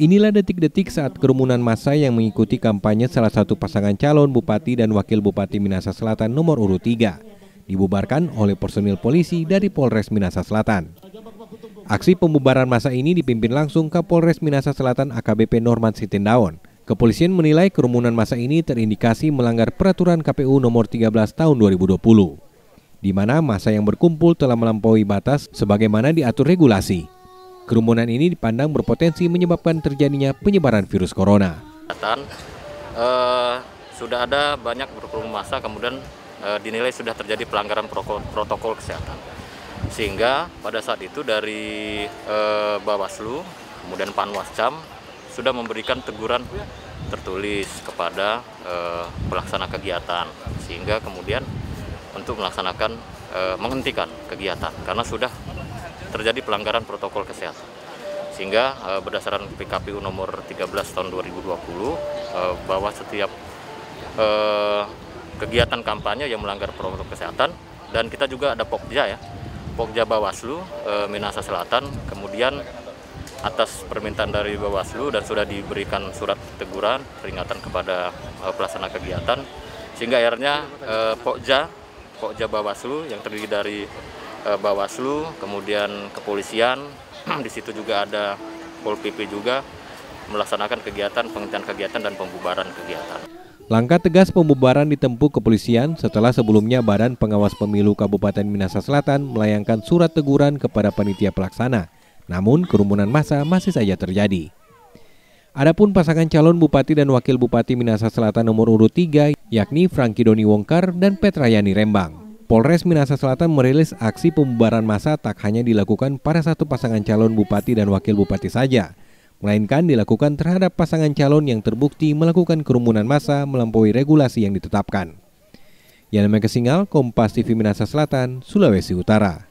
Inilah detik-detik saat kerumunan massa yang mengikuti kampanye salah satu pasangan calon bupati dan wakil bupati Minasa Selatan nomor urut 3 dibubarkan oleh personil polisi dari Polres Minasa Selatan. Aksi pembubaran massa ini dipimpin langsung Kapolres Minasa Selatan AKBP Norman Sitindaon. Kepolisian menilai kerumunan massa ini terindikasi melanggar peraturan KPU nomor 13 tahun 2020 di mana massa yang berkumpul telah melampaui batas sebagaimana diatur regulasi. Kerumunan ini dipandang berpotensi menyebabkan terjadinya penyebaran virus corona. Uh, sudah ada banyak berkerumun masa, kemudian uh, dinilai sudah terjadi pelanggaran protokol, protokol kesehatan. Sehingga pada saat itu dari uh, Bawaslu kemudian Panwascam sudah memberikan teguran tertulis kepada pelaksana kegiatan sehingga kemudian untuk melaksanakan e, menghentikan kegiatan karena sudah terjadi pelanggaran protokol kesehatan. Sehingga eh, berdasarkan PKPU nomor 13 tahun 2020 eh, bahwa setiap eh, kegiatan kampanye yang melanggar protokol kesehatan dan kita juga ada Pokja ya. Pokja Bawaslu eh, Minasa Selatan kemudian atas permintaan dari Bawaslu dan sudah diberikan surat teguran peringatan kepada pelaksana kegiatan sehingga akhirnya Pokja Pokja Bawaslu yang terdiri dari e, Bawaslu, kemudian kepolisian, di situ juga ada Pol PP juga melaksanakan kegiatan penghentian kegiatan dan pembubaran kegiatan. Langkah tegas pembubaran ditempuh kepolisian setelah sebelumnya Badan Pengawas Pemilu Kabupaten Minasa Selatan melayangkan surat teguran kepada panitia pelaksana. Namun kerumunan massa masih saja terjadi. Adapun pasangan calon bupati dan wakil bupati Minasa Selatan nomor urut 3 yakni Franky Doni Wongkar dan Petrayani Rembang. Polres Minahasa Selatan merilis aksi pembubaran massa tak hanya dilakukan pada satu pasangan calon bupati dan wakil bupati saja, melainkan dilakukan terhadap pasangan calon yang terbukti melakukan kerumunan massa melampaui regulasi yang ditetapkan. Yana Mekesingal, Kompas TV Minahasa Selatan, Sulawesi Utara.